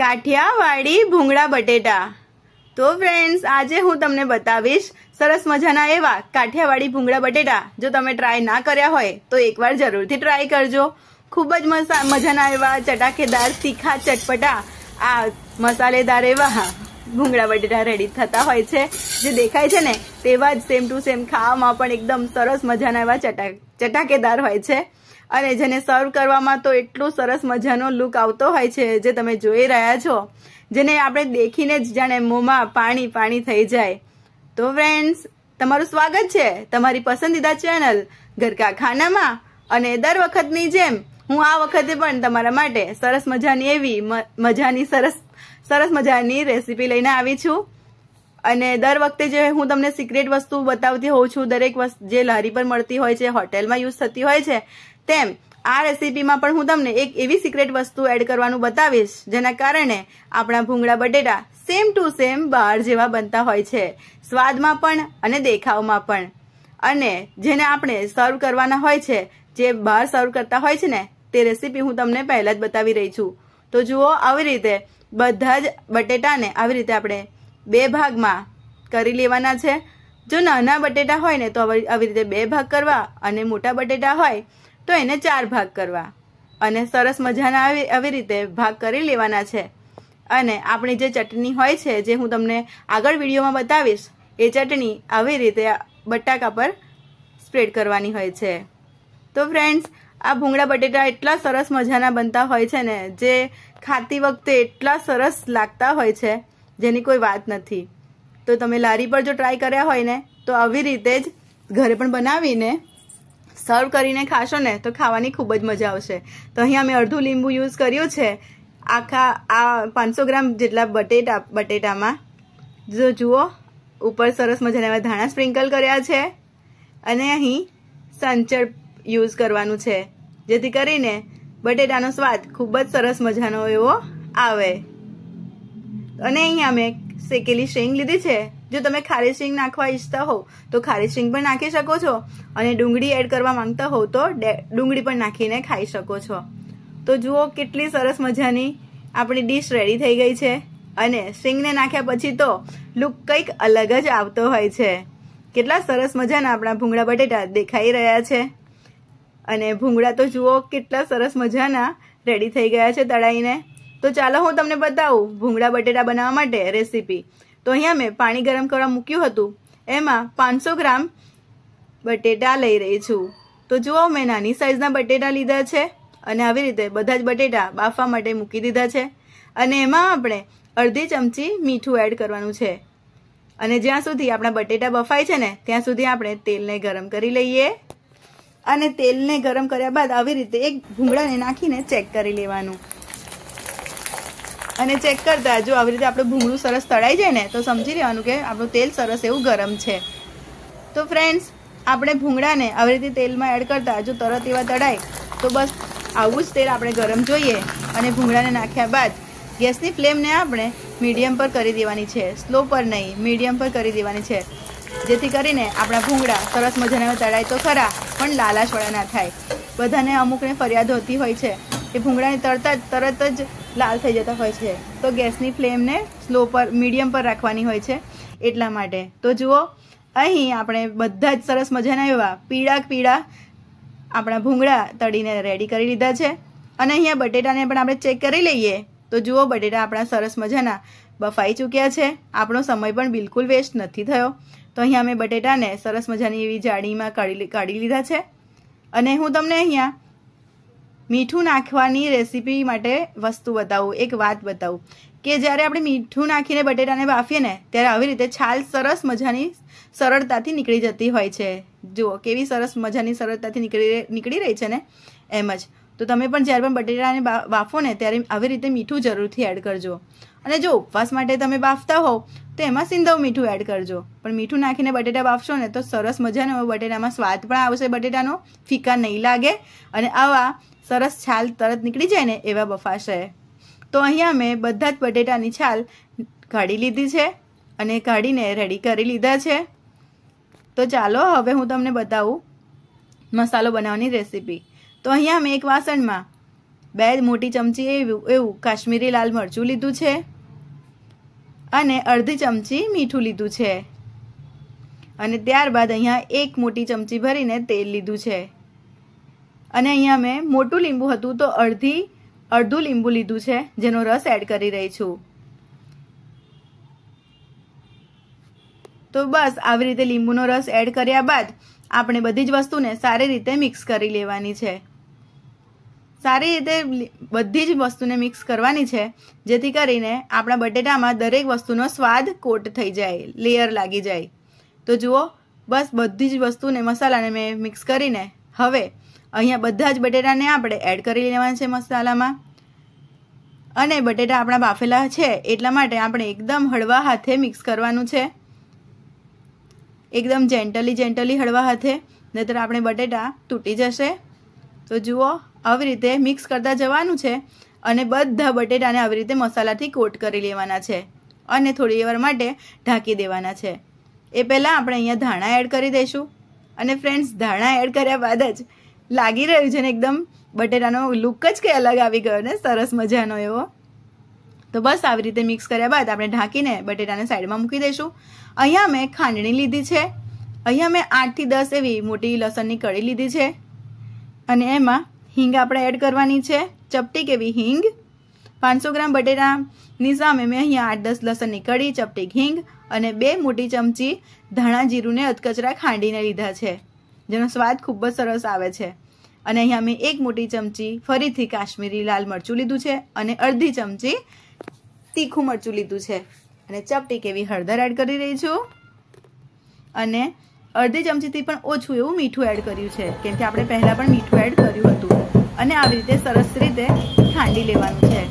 કાઠિયાવાડી ભૂંગળા બટેટા તો ફ્રેન્ડ્સ આજે હું તમને બતાવીશ સરસ મજાના એવા કાઠિયાવાડી ભૂંગળા બટેટા જો તમે ટ્રાય ના કર્યા હોય તો એકવાર જરૂરથી ટ્રાય કરજો ખૂબ જ મજાના એવા ચટાકેદાર તીખા ચટપટા આ મસાલેદાર એવા ભૂંગળા બટેટા રેડી થતા હોય છે જે દેખાય છે ને તેવા જ સેમ ટુ સેમ ખાવામાં પણ એકદમ સરસ મજાના એવા ચટા ચટાકેદાર હોય છે અને જેને સર્વ કરવામાં તો એટલો સરસ મજાનો લુક આવતો હોય છે જે તમે જોઈ રહ્યા છો જેને આપણે દેખીને જ જાણે મોંમાં પાણી પાણી થઈ જાય તો ફ્રેન્ડ્સ તમારું સ્વાગત છે તમારી પસંદીદા ચેનલ ગરકા ખાનામાં અને દર વખતની જેમ હું આ વખતે પણ તમારા માટે સરસ મજાની એવી મજાની સરસ સરસ મજાની રેસીપી લઈને આવી છું અને દર વખતે જે હું તમને સિક્રેટ વસ્તુ બતાવતી હોઉં છું દરેક વસ્તુ જે લારી પર મળતી હોય છે હોટેલમાં યુઝ થતી હોય છે તેમ આ રેસીપીમાં પણ હું તમને એક એવી સિક્રેટ વસ્તુ એડ કરવાનું બતાવીશ જેના કારણે આપણા ભૂંગળા બટેટા સેમ ટુ સેમ બહાર જેવા બનતા હોય છે સ્વાદમાં પણ અને દેખાવમાં પણ અને જેને આપણે સર્વ કરવાના હોય છે જે બહાર સર્વ કરતા હોય છે ને તે રેસીપી હું તમને પહેલાં જ બતાવી રહી છું તો જુઓ આવી રીતે બધા જ બટેટાને આવી રીતે આપણે બે ભાગમાં કરી લેવાના છે જો નાના બટેટા હોય ને તો આવી રીતે બે ભાગ કરવા અને મોટા બટેટા હોય તો એને ચાર ભાગ કરવા અને સરસ મજાના આવી આવી રીતે ભાગ કરી લેવાના છે અને આપણી જે ચટણી હોય છે જે હું તમને આગળ વિડીયોમાં બતાવીશ એ ચટણી આવી રીતે બટાકા પર સ્પ્રેડ કરવાની હોય છે તો ફ્રેન્ડ્સ આ ભૂંગળા બટેટા એટલા સરસ મજાના બનતા હોય છે ને જે ખાતી વખતે એટલા સરસ લાગતા હોય છે જેની કોઈ વાત નથી તો તમે લારી પર જો ટ્રાય કર્યા હોય ને તો આવી રીતે જ ઘરે પણ બનાવીને સર્વ કરીને ખાશો ને તો ખાવાની ખૂબ જ મજા આવશે તો અહીંયા મેં અડધું લીંબુ યુઝ કર્યું છે આખા આ પાંચસો ગ્રામ જેટલા બટેટા બટેટામાં જો જુઓ ઉપર સરસ મજાના એવા ધાણા સ્પ્રિંકલ કર્યા છે અને અહીં સંચળ યુઝ કરવાનું છે જેથી કરીને બટેટાનો સ્વાદ ખૂબ જ સરસ મજાનો એવો આવે અને અહીંયા મેં શેકેલી શેંગ લીધી છે જો તમે ખારી સિંગ નાખવા ઈચ્છતા હોવ તો ખારી સિંગ પણ નાખી શકો છો અને ડુંગળી એડ કરવા માંગતા હોવ તો ડુંગળી પણ નાખીને ખાઈ શકો છો તો જુઓ કેટલી સરસ મજાની આપણી ડીશ રેડી થઈ ગઈ છે અને સિંગને નાખ્યા પછી તો લુક કંઈક અલગ જ આવતો હોય છે કેટલા સરસ મજાના આપણા ભૂંગળા બટેટા દેખાઈ રહ્યા છે અને ભૂંગળા તો જુઓ કેટલા સરસ મજાના રેડી થઈ ગયા છે તળાઈને તો ચાલો હું તમને બતાવું ભૂંગળા બટેટા બનાવવા માટે રેસીપી તો અહીંયા મેં પાણી ગરમ કરવા મૂક્યું હતું એમાં પાંચસો ગ્રામ બટેટા લઈ રહી છું તો જુઓ મેં નાની સાઇઝના બટેટા લીધા છે અને આવી રીતે બધા જ બટેટા બાફવા માટે મૂકી દીધા છે અને એમાં આપણે અડધી ચમચી મીઠું એડ કરવાનું છે અને જ્યાં સુધી આપણા બટેટા બફાય છે ને ત્યાં સુધી આપણે તેલને ગરમ કરી લઈએ અને તેલને ગરમ કર્યા બાદ આવી રીતે એક ભૂંગળાને નાખીને ચેક કરી લેવાનું અને ચેક કરતા જો આવી રીતે આપણું ભૂંગળું સરસ તળાઈ જાય ને તો સમજી લેવાનું કે આપણું તેલ સરસ એવું ગરમ છે તો ફ્રેન્ડ્સ આપણે ભૂંગળાને આવી રીતે તેલમાં એડ કરતા જો તરત એવા તળાય તો બસ આવું જ તેલ આપણે ગરમ જોઈએ અને ભૂંગળાને નાખ્યા બાદ ગેસની ફ્લેમને આપણે મીડિયમ પર કરી દેવાની છે સ્લો પર નહીં મીડિયમ પર કરી દેવાની છે જેથી કરીને આપણા ભૂંગળા સરસ મજાના તળાય તો ખરા પણ લાલાશવાળા ના થાય બધાને અમુકને ફરિયાદ હોતી હોય છે એ ભૂંગળાને તળતા જ તરત જ લાલ થઈ જતા હોય છે તો ગેસની ફ્લેમને સ્લો પર મીડિયમ પર રાખવાની હોય છે એટલા માટે તો જુઓ અહીં આપણે બધા જ સરસ મજાના એવા પીળા પીળા આપણા ભૂંગળા તળીને રેડી કરી લીધા છે અને અહીંયા બટેટાને પણ આપણે ચેક કરી લઈએ તો જુઓ બટેટા આપણા સરસ મજાના બફાઈ ચૂક્યા છે આપણો સમય પણ બિલકુલ વેસ્ટ નથી થયો તો અહીંયા અમે બટેટાને સરસ મજાની એવી જાળીમાં કાઢી કાઢી લીધા છે અને હું તમને અહીંયા મીઠું નાખવાની રેસીપી માટે વસ્તુ બતાવું એક વાત બતાવું કે જ્યારે આપણે મીઠું નાખીને બટેટાને બાફીએ ને ત્યારે આવી રીતે છાલ સરસ મજાની સરળતાથી નીકળી જતી હોય છે જુઓ કેવી સરસ મજાની સરળતાથી નીકળી નીકળી રહી છે ને એમ જ તો તમે પણ જ્યારે પણ બટેટાને બાફો ને ત્યારે આવી રીતે મીઠું જરૂરથી એડ કરજો અને જો ઉપવાસ માટે તમે બાફતા હોવ તો એમાં સિંધવ મીઠું એડ કરજો પણ મીઠું નાખીને બટેટા બાફશો ને તો સરસ મજાનો બટેટામાં સ્વાદ પણ આવશે બટેટાનો ફીકા નહીં લાગે અને આવા સરસ છાલ તરત નીકળી જાય ને એવા બફાશે તો અહીંયા મેં બધા જ બટેટાની છાલ કાઢી લીધી છે અને કાઢીને રેડી કરી લીધા છે તો ચાલો હવે હું તમને બતાવું મસાલો બનાવવાની રેસીપી તો અહીંયા મેં એક વાસણમાં બે મોટી ચમચી એવું એવું કાશ્મીરી લાલ મરચું લીધું છે અને અડધી ચમચી મીઠું લીધું છે અને ત્યારબાદ અહીંયા એક મોટી ચમચી ભરીને તેલ લીધું છે અને અહીંયા મેં મોટું લીંબુ હતું તો અડધી અડધું લીંબુ લીધું છે જેનો રસ એડ કરી રહી છું તો બસ આવી રીતે લીંબુનો રસ એડ કર્યા બાદ આપણે બધી જ વસ્તુને સારી રીતે મિક્સ કરી લેવાની છે સારી રીતે બધી જ વસ્તુને મિક્સ કરવાની છે જેથી કરીને આપણા બટેટામાં દરેક વસ્તુનો સ્વાદ કોટ થઈ જાય લેયર લાગી જાય તો જુઓ બસ બધી જ વસ્તુને મસાલાને મેં મિક્સ કરીને હવે અહીંયા બધા જ બટેટાને આપણે એડ કરી લેવાના છે મસાલામાં અને બટેટા આપણા બાફેલા છે એટલા માટે આપણે એકદમ હળવા હાથે મિક્સ કરવાનું છે એકદમ જેન્ટલી જેન્ટલી હળવા હાથે નહીતર આપણે બટેટા તૂટી જશે તો જુઓ આવી રીતે મિક્સ કરતા જવાનું છે અને બધા બટેટાને આવી રીતે મસાલાથી કોટ કરી લેવાના છે અને થોડી વાર માટે ઢાંકી દેવાના છે એ પહેલાં આપણે અહીંયા ધાણા એડ કરી દઈશું અને ફ્રેન્ડ્સ ધાણા એડ કર્યા બાદ જ લાગી રહ્યું છે ને એકદમ બટેટાનો લુક જ કંઈ અલગ આવી ગયો ને સરસ મજાનો એવો તો બસ આવી રીતે મિક્સ કર્યા બાદ આપણે ઢાંકીને બટેટાને સાઈડમાં મૂકી દઈશું અહીંયા મેં ખાંડણી લીધી છે અહીંયા મેં આઠથી દસ એવી મોટી લસણની કળી લીધી છે અને એમાં હિંગ આપણે એડ કરવાની છે ચપટી કેવી હિંગ પાંચસો ગ્રામ બટેટાની સામે મેં અહીંયા આઠ દસ લસણની કળી ચપટી હિંગ અને બે મોટી ચમચી ધાણા જીરુંને અધકચરા ખાંડીને લીધા છે જેનો સ્વાદ ખૂબ જ સરસ આવે છે અને અહીંયા મેં એક મોટી ચમચી ફરીથી કાશ્મીરી લાલ મરચું લીધું છે અને અડધી ચમચી તીખું મરચું લીધું છે અને ચપટી કેવી હળદર એડ કરી રહી છું અને અડધી ચમચીથી પણ ઓછું એવું મીઠું એડ કર્યું છે કેમ કે આપણે પહેલાં પણ મીઠું એડ કર્યું હતું અને આવી રીતે સરસ રીતે ખાંડી લેવાનું છે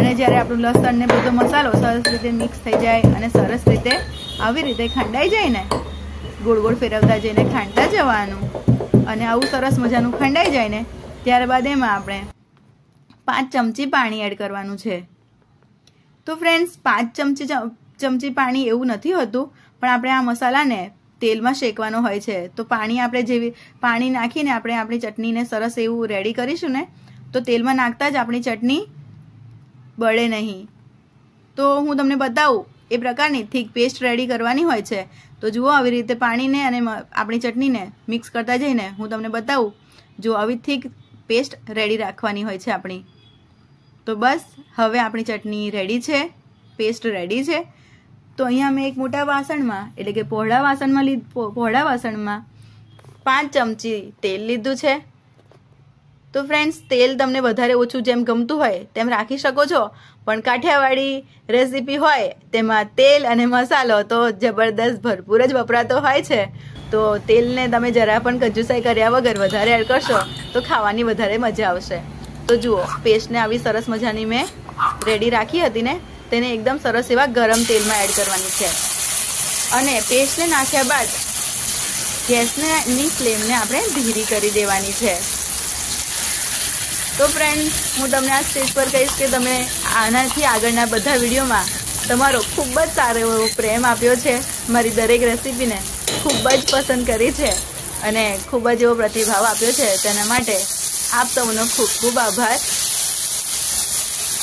અને જ્યારે આપણું લસણ ને બધો મસાલો સરસ રીતે મિક્સ થઈ જાય અને સરસ રીતે આવી રીતે ખાંડાઈ જાય ને ગોળ ગોળ ફેરવતા જઈને ખાંડતા જવાનું અને આવું સરસ મજાનું ખંડાઈ જાય ને ત્યારબાદ એમાં આપણે પાંચ ચમચી પાણી એડ કરવાનું છે તો ફ્રેન્ડ્સ પાંચ ચમચી ચમચી પાણી એવું નથી હોતું પણ આપણે આ મસાલાને તેલમાં શેકવાનો હોય છે તો પાણી આપણે જેવી પાણી નાખીને આપણે આપણી ચટણીને સરસ એવું રેડી કરીશું ને તો તેલમાં નાખતા જ આપણી ચટણી બળે નહીં તો હું તમને બતાવું એ પ્રકારની થીક પેસ્ટ રેડી કરવાની હોય છે તો જુઓ આવી રીતે પાણીને અને આપણી ચટણીને મિક્સ કરતા જઈને હું તમને બતાવું જો આવી થીક પેસ્ટ રેડી રાખવાની હોય છે આપણી તો બસ હવે આપણી ચટણી રેડી છે પેસ્ટ રેડી છે તો અહીંયા મેં એક મોટા વાસણમાં એટલે કે પહોળા વાસણમાં લીધ પહોળા વાસણમાં પાંચ ચમચી તેલ લીધું છે તો ફ્રેન્ડ્સ તેલ તમને વધારે ઓછું જેમ ગમતું હોય તેમ રાખી શકો છો પણ કાઠિયાવાડી રેસીપી હોય તેમાં તેલ અને મસાલો તો જબરદસ્ત ભરપૂર જ વપરાતો હોય છે તો તેલને તમે જરા પણ કજુસાઈ કર્યા વગર વધારે એડ કરશો તો ખાવાની વધારે મજા આવશે તો જુઓ પેસ્ટને આવી સરસ મજાની મેં રેડી રાખી હતી ને તેને એકદમ સરસ એવા ગરમ તેલમાં એડ કરવાની છે અને પેસ્ટને નાખ્યા બાદ ગેસને ની ફ્લેમને આપણે ધીરી કરી દેવાની છે તો ફ્રેન્ડ હું તમને આ સ્ટેજ પર કહીશ કે તમે આનાથી આગળના બધા વિડીયોમાં તમારો ખૂબ જ સારો એવો પ્રેમ આપ્યો છે મારી દરેક રેસીપીને ખૂબ જ પસંદ કરી છે અને ખૂબ જ એવો પ્રતિભાવ આપ્યો છે તેના માટે આપ સૌનો ખૂબ ખૂબ આભાર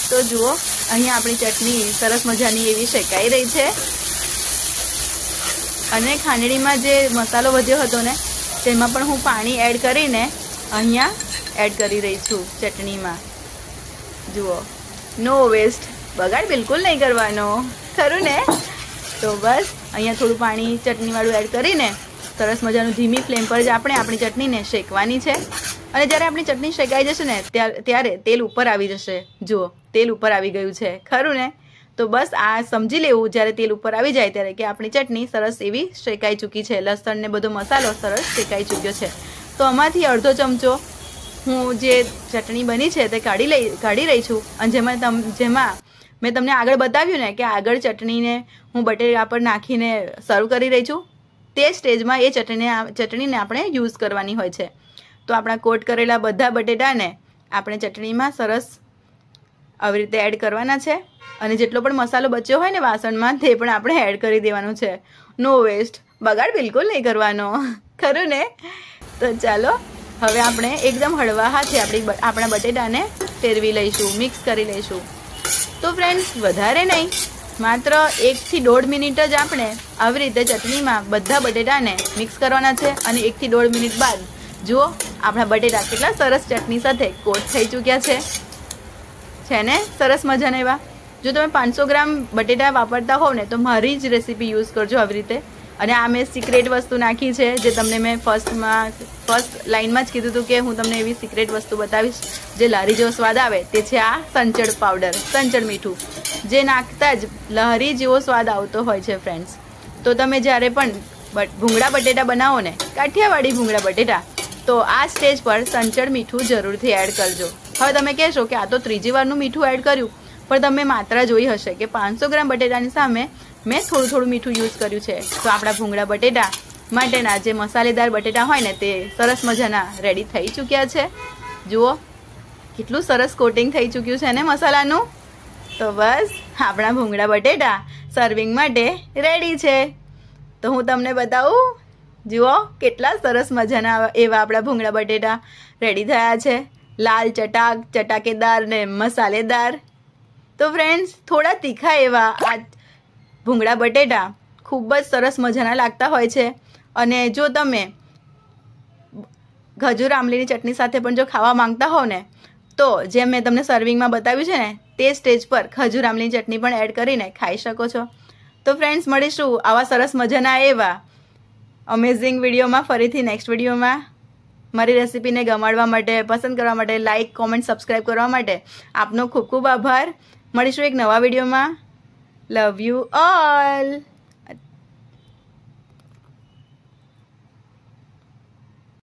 તો જુઓ અહીંયા આપણી ચટણી સરસ મજાની એવી શેકાઈ રહી છે અને ખાંડણીમાં જે મસાલો વધ્યો હતો ને તેમાં પણ હું પાણી એડ કરીને અહીંયા એડ કરી રહી છું ચટણીમાં જુઓ નો વેસ્ટ બગાડ બિલકુલ નહીં કરવાનો ખરું ને તો બસ અહીંયા થોડું પાણી ચટણીવાળું એડ કરીને સરસ મજાનું ધીમી ફ્લેમ પર જ આપણે આપણી ચટણીને શેકવાની છે અને જ્યારે આપણી ચટણી શેકાઈ જશે ને ત્યારે તેલ ઉપર આવી જશે જુઓ તેલ ઉપર આવી ગયું છે ખરું ને તો બસ આ સમજી લેવું જ્યારે તેલ ઉપર આવી જાય ત્યારે કે આપણી ચટણી સરસ એવી શેકાઈ ચૂકી છે લસણ ને બધો મસાલો સરસ શેકાઈ ચૂક્યો છે તો આમાંથી અડધો ચમચો હું જે ચટણી બની છે તે કાઢી લઈ કાઢી રહી છું અને જેમાં તમ જેમાં મેં તમને આગળ બતાવ્યું ને કે આગળ ચટણીને હું બટેકા પર નાખીને સર્વ કરી રહી છું તે સ્ટેજમાં એ ચટણીને ચટણીને આપણે યુઝ કરવાની હોય છે તો આપણા કોટ કરેલા બધા બટેટાને આપણે ચટણીમાં સરસ આવી રીતે એડ કરવાના છે અને જેટલો પણ મસાલો બચ્યો હોય ને વાસણમાં તે પણ આપણે એડ કરી દેવાનું છે નો વેસ્ટ બગાડ બિલકુલ નહીં કરવાનો ખરું ને તો ચાલો હવે આપણે એકદમ હળવા હાથે આપણી આપણા બટેટાને ફેરવી લઈશું મિક્સ કરી લઈશું તો ફ્રેન્ડ્સ વધારે નહીં માત્ર એકથી દોઢ મિનિટ જ આપણે આવી રીતે ચટણીમાં બધા બટેટાને મિક્સ કરવાના છે અને એકથી દોઢ મિનિટ બાદ જુઓ આપણા બટેટા કેટલા સરસ ચટણી સાથે કોટ થઈ ચૂક્યા છે છે ને સરસ મજાના એવા જો તમે પાંચસો ગ્રામ બટેટા વાપરતા હોવ ને તો મારી જ રેસીપી યુઝ કરજો આવી રીતે અને આ મેં સિક્રેટ વસ્તુ નાખી છે જે તમને મેં ફર્સ્ટમાં ફર્સ્ટ લાઇનમાં જ કીધું હતું કે હું તમને એવી સિક્રેટ વસ્તુ બતાવીશ જે લારી જેવો સ્વાદ આવે તે છે આ સંચળ પાવડર સંચળ મીઠું જે નાખતા જ લહરી જેવો સ્વાદ આવતો હોય છે ફ્રેન્ડ્સ તો તમે જ્યારે પણ ભૂંગળા બટેટા બનાવો ને કાઠિયાવાડી ભૂંગળા બટેટા તો આ સ્ટેજ પર સંચળ મીઠું જરૂરથી એડ કરજો હવે તમે કહેશો કે આ તો ત્રીજી વારનું મીઠું એડ કર્યું પણ તમે માત્રા જોઈ હશે કે પાંચસો ગ્રામ બટેટાની સામે મેં થોડું થોડું મીઠું યુઝ કર્યું છે તો આપણા ભૂંગળા બટેટા માટેના જે મસાલેદાર બટેટા હોય ને તે સરસ મજાના રેડી થઈ ચૂક્યા છે જુઓ કેટલું સરસ કોટિંગ થઈ ચૂક્યું છે ને મસાલાનું તો બસ આપણા ભૂંગળા બટેટા સર્વિંગ માટે રેડી છે તો હું તમને બતાવું જુઓ કેટલા સરસ મજાના એવા આપણા ભૂંગળા બટેટા રેડી થયા છે લાલ ચટાક ચટાકેદાર ને મસાલેદાર તો ફ્રેન્ડ્સ થોડા તીખા એવા આ ભૂંગળા બટેટા ખૂબ જ સરસ મજાના લાગતા હોય છે અને જો તમે ખજૂર આંબલીની ચટણી સાથે પણ જો ખાવા માંગતા હોવ ને તો જેમ મેં તમને સર્વિંગમાં બતાવ્યું છે ને તે સ્ટેજ પર ખજૂર આંબલીની ચટણી પણ એડ કરીને ખાઈ શકો છો તો ફ્રેન્ડ્સ મળીશું આવા સરસ મજાના એવા અમેઝિંગ વિડીયોમાં ફરીથી નેક્સ્ટ વિડીયોમાં મારી રેસિપીને ગમાડવા માટે પસંદ કરવા માટે લાઇક કોમેન્ટ સબસ્ક્રાઈબ કરવા માટે આપનો ખૂબ ખૂબ આભાર મળીશું એક નવા વિડીયોમાં Love you all.